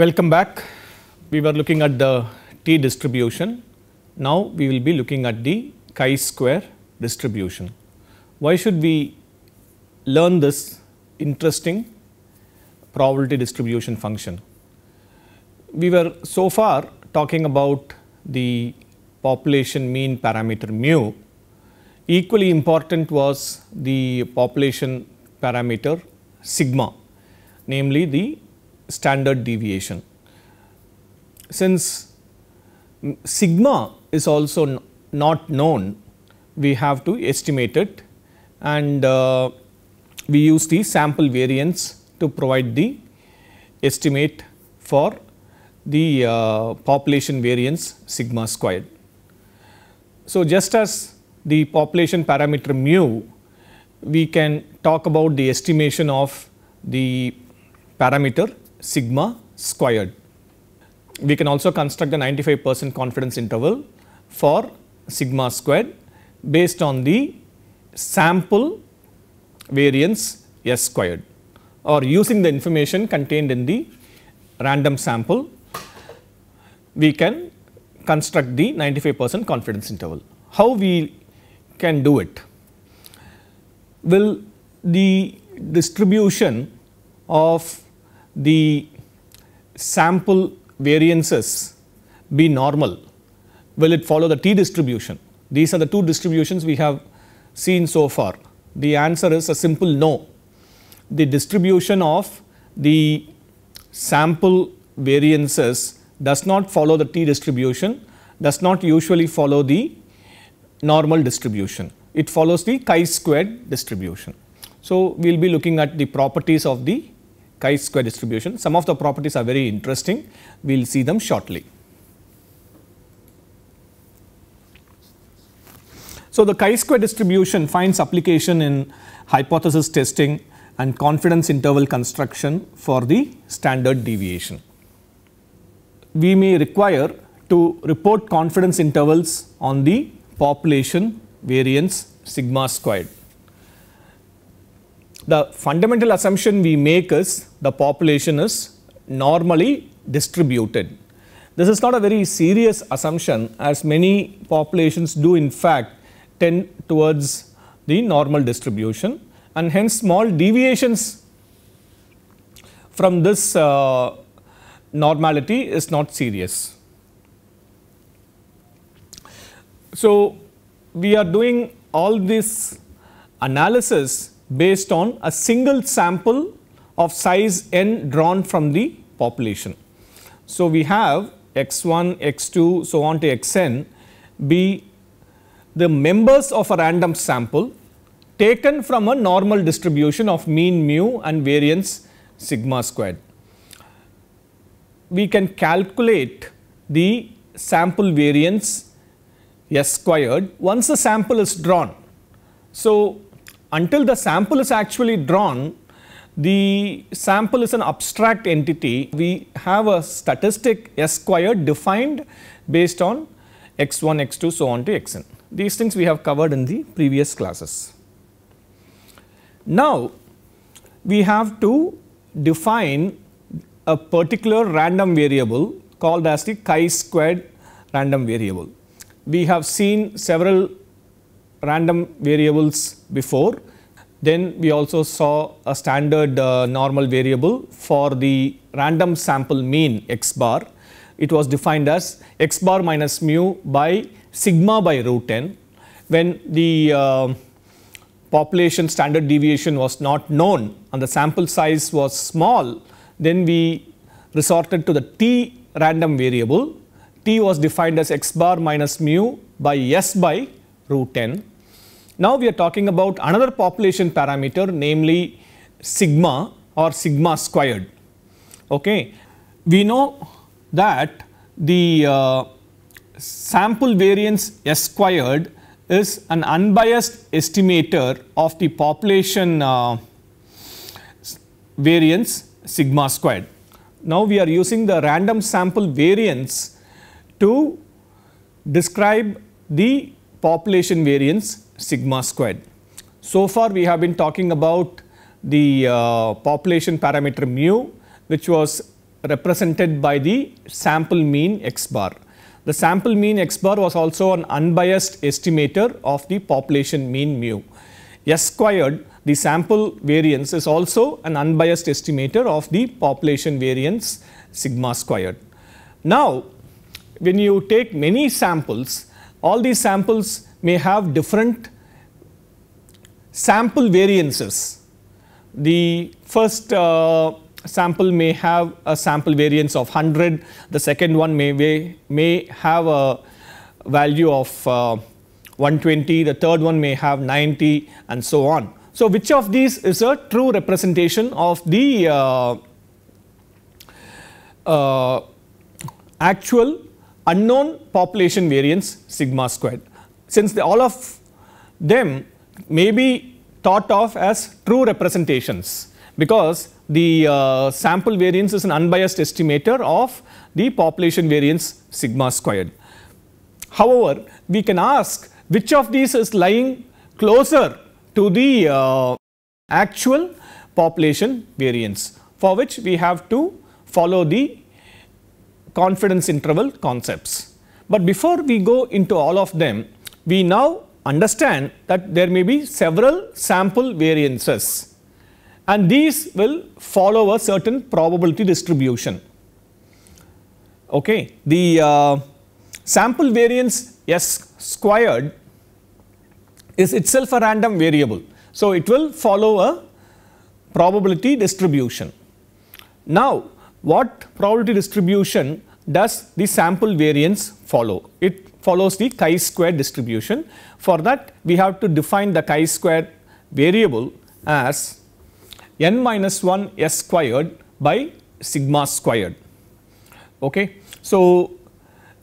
Welcome back. We were looking at the t distribution. Now we will be looking at the chi-square distribution. Why should we learn this interesting probability distribution function? We were so far talking about the population mean parameter mu. Equally important was the population parameter sigma, namely the standard deviation. Since sigma is also not known, we have to estimate it and uh, we use the sample variance to provide the estimate for the uh, population variance sigma squared. So, just as the population parameter mu, we can talk about the estimation of the parameter sigma squared. We can also construct the 95 percent confidence interval for sigma squared based on the sample variance S squared or using the information contained in the random sample, we can construct the 95 percent confidence interval. How we can do it? Will the distribution of the sample variances be normal? Will it follow the t distribution? These are the two distributions we have seen so far. The answer is a simple no. The distribution of the sample variances does not follow the t distribution, does not usually follow the normal distribution. It follows the chi-squared distribution. So, we will be looking at the properties of the chi-square distribution. Some of the properties are very interesting. We will see them shortly. So, the chi-square distribution finds application in hypothesis testing and confidence interval construction for the standard deviation. We may require to report confidence intervals on the population variance sigma squared the fundamental assumption we make is the population is normally distributed. This is not a very serious assumption as many populations do in fact tend towards the normal distribution and hence small deviations from this uh, normality is not serious. So, we are doing all this analysis based on a single sample of size n drawn from the population. So, we have x1, x2 so on to xn be the members of a random sample taken from a normal distribution of mean mu and variance sigma squared. We can calculate the sample variance S squared once the sample is drawn. So, until the sample is actually drawn, the sample is an abstract entity. We have a statistic S squared defined based on x1, x2, so on to xn. These things we have covered in the previous classes. Now, we have to define a particular random variable called as the chi squared random variable. We have seen several random variables before. Then we also saw a standard uh, normal variable for the random sample mean x bar. It was defined as x bar minus mu by sigma by root 10 when the uh, population standard deviation was not known and the sample size was small, then we resorted to the t random variable. t was defined as x bar minus mu by s by root 10. Now we are talking about another population parameter namely sigma or sigma squared. Okay. We know that the uh, sample variance S squared is an unbiased estimator of the population uh, variance sigma squared. Now we are using the random sample variance to describe the population variance sigma squared. So far we have been talking about the uh, population parameter mu which was represented by the sample mean x bar. The sample mean x bar was also an unbiased estimator of the population mean mu. S squared the sample variance is also an unbiased estimator of the population variance sigma squared. Now when you take many samples all these samples may have different sample variances. The first uh, sample may have a sample variance of 100, the second one may, may have a value of uh, 120, the third one may have 90 and so on. So, which of these is a true representation of the uh, uh actual unknown population variance sigma squared. Since the, all of them may be thought of as true representations because the uh, sample variance is an unbiased estimator of the population variance sigma squared. However, we can ask which of these is lying closer to the uh, actual population variance for which we have to follow the confidence interval concepts. But before we go into all of them, we now understand that there may be several sample variances and these will follow a certain probability distribution. Okay. The uh, sample variance S squared is itself a random variable. So, it will follow a probability distribution. Now, what probability distribution does the sample variance follow? It follows the chi-square distribution. For that, we have to define the chi-square variable as n minus 1 s squared by sigma squared. Okay. So,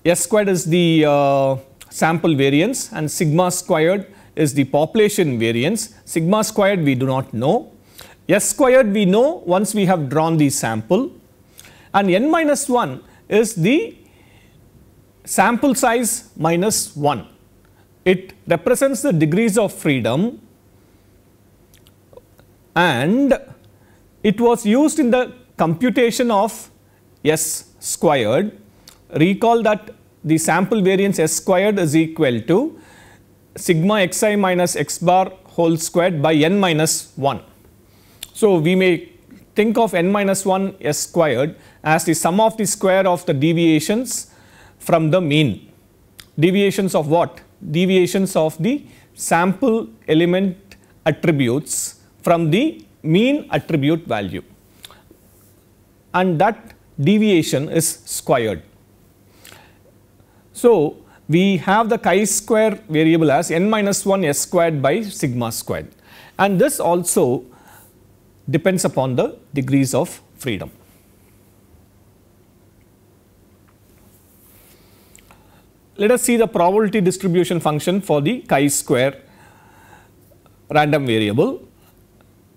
s squared is the uh, sample variance and sigma squared is the population variance. Sigma squared we do not know. S squared we know once we have drawn the sample and n minus 1 is the sample size minus 1. It represents the degrees of freedom and it was used in the computation of S squared. Recall that the sample variance S squared is equal to sigma xi minus x bar whole squared by n minus 1. So, we may think of n minus 1 s squared as the sum of the square of the deviations from the mean. Deviations of what? Deviations of the sample element attributes from the mean attribute value and that deviation is squared. So, we have the chi square variable as n minus 1 s squared by sigma squared and this also depends upon the degrees of freedom. Let us see the probability distribution function for the chi-square random variable.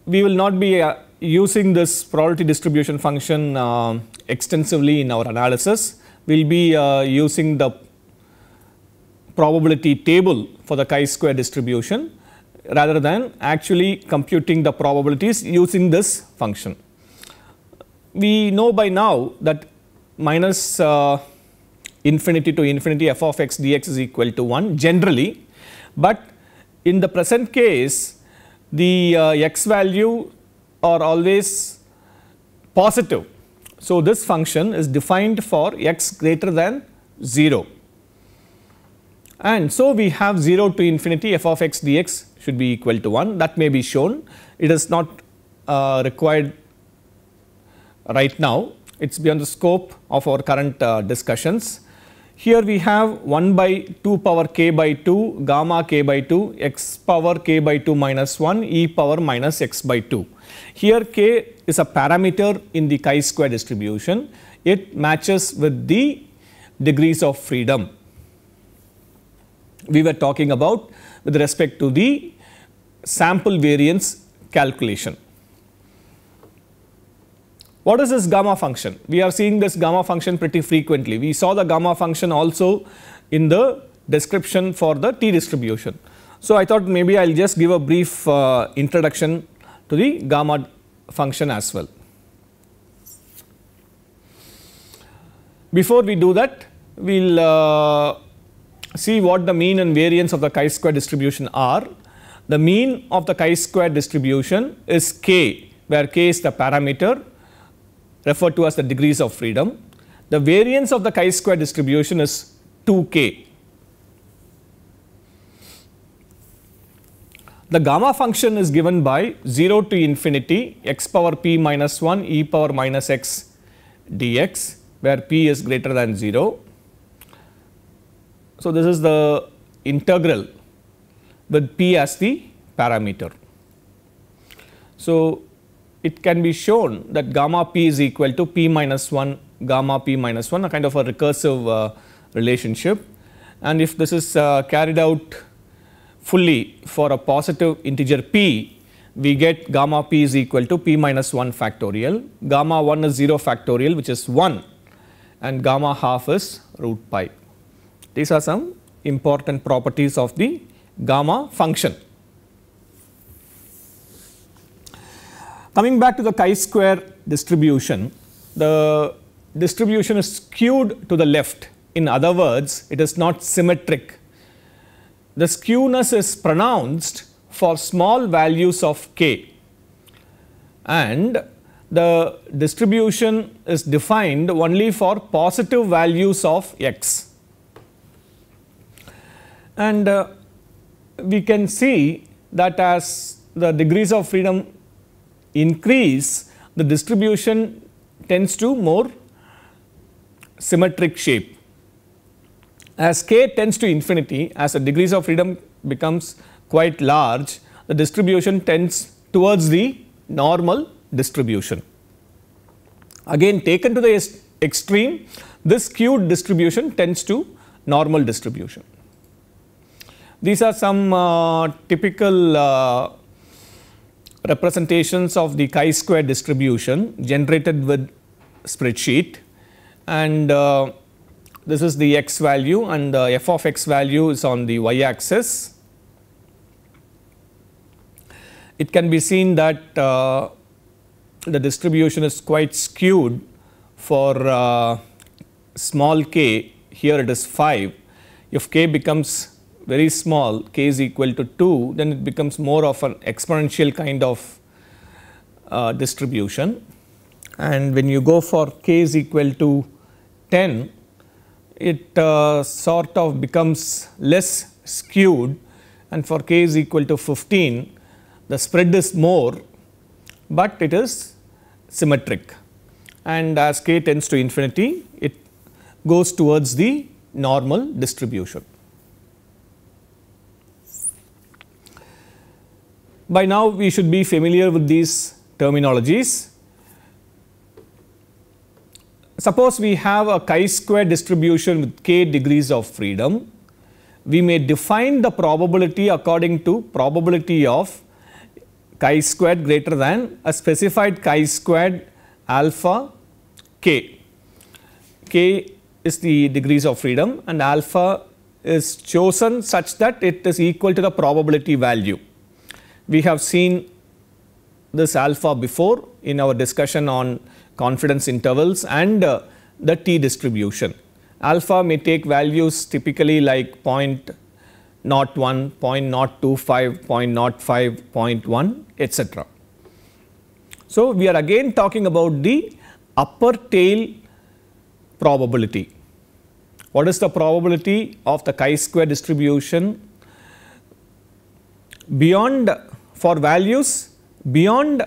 We will not be uh, using this probability distribution function uh, extensively in our analysis. We will be uh, using the probability table for the chi-square distribution rather than actually computing the probabilities using this function. We know by now that minus uh, infinity to infinity f of x dx is equal to 1 generally, but in the present case the uh, x value are always positive. So, this function is defined for x greater than 0 and so we have 0 to infinity f of x dx should be equal to 1 that may be shown. It is not uh, required right now, it is beyond the scope of our current uh, discussions. Here we have 1 by 2 power k by 2 gamma k by 2 x power k by 2 minus 1 e power minus x by 2. Here k is a parameter in the chi square distribution. It matches with the degrees of freedom we were talking about with respect to the sample variance calculation. What is this gamma function? We are seeing this gamma function pretty frequently. We saw the gamma function also in the description for the t distribution. So, I thought maybe I will just give a brief uh, introduction to the gamma function as well. Before we do that, we will uh, see what the mean and variance of the chi-square distribution are. The mean of the chi-square distribution is k, where k is the parameter referred to as the degrees of freedom. The variance of the chi-square distribution is 2k. The gamma function is given by 0 to infinity x power p minus 1 e power minus x dx, where p is greater than 0 so, this is the integral with p as the parameter. So, it can be shown that gamma p is equal to p minus 1 gamma p minus 1 a kind of a recursive uh, relationship and if this is uh, carried out fully for a positive integer p we get gamma p is equal to p minus 1 factorial gamma 1 is 0 factorial which is 1 and gamma half is root pi. These are some important properties of the gamma function. Coming back to the chi-square distribution, the distribution is skewed to the left. In other words, it is not symmetric. The skewness is pronounced for small values of k and the distribution is defined only for positive values of x and uh, we can see that as the degrees of freedom increase the distribution tends to more symmetric shape. As k tends to infinity as the degrees of freedom becomes quite large the distribution tends towards the normal distribution. Again taken to the extreme this skewed distribution tends to normal distribution. These are some uh, typical uh, representations of the chi-square distribution generated with spreadsheet and uh, this is the x value and the f of x value is on the y axis. It can be seen that uh, the distribution is quite skewed for uh, small k here it is 5 if k becomes very small k is equal to 2 then it becomes more of an exponential kind of uh, distribution and when you go for k is equal to 10 it uh, sort of becomes less skewed and for k is equal to 15 the spread is more but it is symmetric and as k tends to infinity it goes towards the normal distribution. By now, we should be familiar with these terminologies. Suppose we have a chi-square distribution with k degrees of freedom. We may define the probability according to probability of chi squared greater than a specified chi squared alpha k. k is the degrees of freedom and alpha is chosen such that it is equal to the probability value. We have seen this alpha before in our discussion on confidence intervals and uh, the t distribution. Alpha may take values typically like 0.01, 0.025, 0.05, 0.1 etc. So, we are again talking about the upper tail probability. What is the probability of the chi-square distribution beyond for values beyond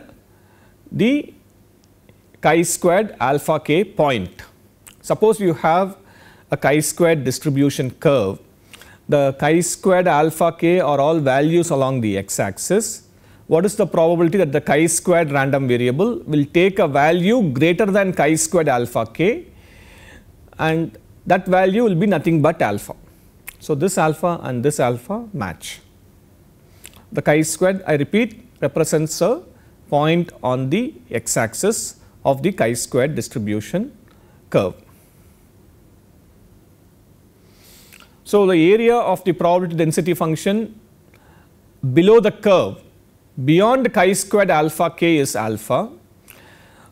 the chi squared alpha k point. Suppose you have a chi squared distribution curve, the chi squared alpha k are all values along the x axis. What is the probability that the chi squared random variable will take a value greater than chi squared alpha k and that value will be nothing but alpha. So, this alpha and this alpha match. The chi-squared, I repeat, represents a point on the x-axis of the chi-squared distribution curve. So, the area of the probability density function below the curve beyond chi-squared alpha k is alpha.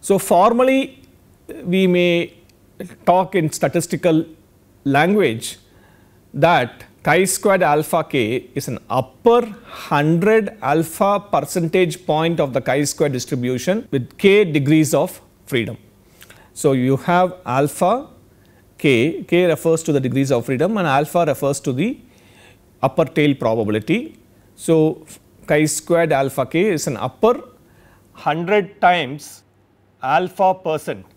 So, formally we may talk in statistical language that chi squared alpha k is an upper 100 alpha percentage point of the chi square distribution with k degrees of freedom. So, you have alpha k, k refers to the degrees of freedom and alpha refers to the upper tail probability. So, chi squared alpha k is an upper 100 times alpha percent